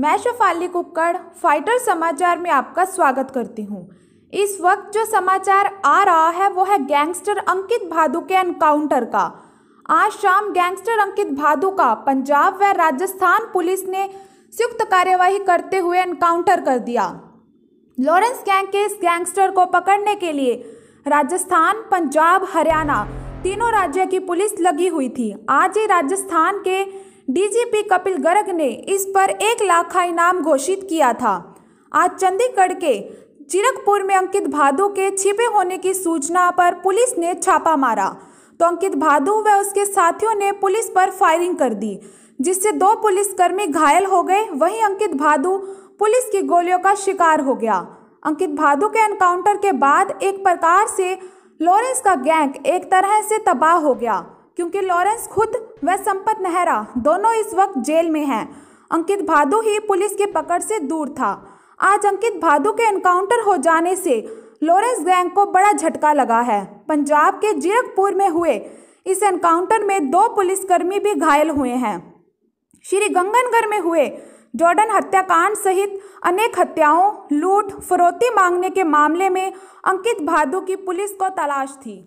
मैं शफाली कुक्कड़ फाइटर समाचार में आपका स्वागत करती हूँ इस वक्त जो समाचार आ रहा है वो है गैंगस्टर अंकित भादु के एनकाउंटर का आज शाम गैंगस्टर अंकित भादु का पंजाब व राजस्थान पुलिस ने संयुक्त कार्यवाही करते हुए एनकाउंटर कर दिया लॉरेंस गैंग के इस गैंगस्टर को पकड़ने के लिए राजस्थान पंजाब हरियाणा तीनों राज्य की पुलिस लगी हुई थी आज ही राजस्थान के डीजीपी कपिल गर्ग ने इस पर एक लाख का इनाम घोषित किया था आज चंडीगढ़ के चिरकपुर में अंकित भादु के छिपे होने की सूचना पर पुलिस ने छापा मारा तो अंकित भादु व उसके साथियों ने पुलिस पर फायरिंग कर दी जिससे दो पुलिसकर्मी घायल हो गए वहीं अंकित भादु पुलिस की गोलियों का शिकार हो गया अंकित भादु के एनकाउंटर के बाद एक प्रकार से लॉरेंस का गैंग एक तरह से तबाह हो गया क्योंकि लॉरेंस खुद व संपत नेहरा दोनों इस वक्त जेल में हैं अंकित भादु ही पुलिस के पकड़ से दूर था आज अंकित भादु के एनकाउंटर हो जाने से लॉरेंस गैंग को बड़ा झटका लगा है पंजाब के जीरकपुर में हुए इस एनकाउंटर में दो पुलिसकर्मी भी घायल हुए हैं श्री गंगनगर में हुए जॉर्डन हत्याकांड सहित अनेक हत्याओं लूट फरोती मांगने के मामले में अंकित भादु की पुलिस को तलाश थी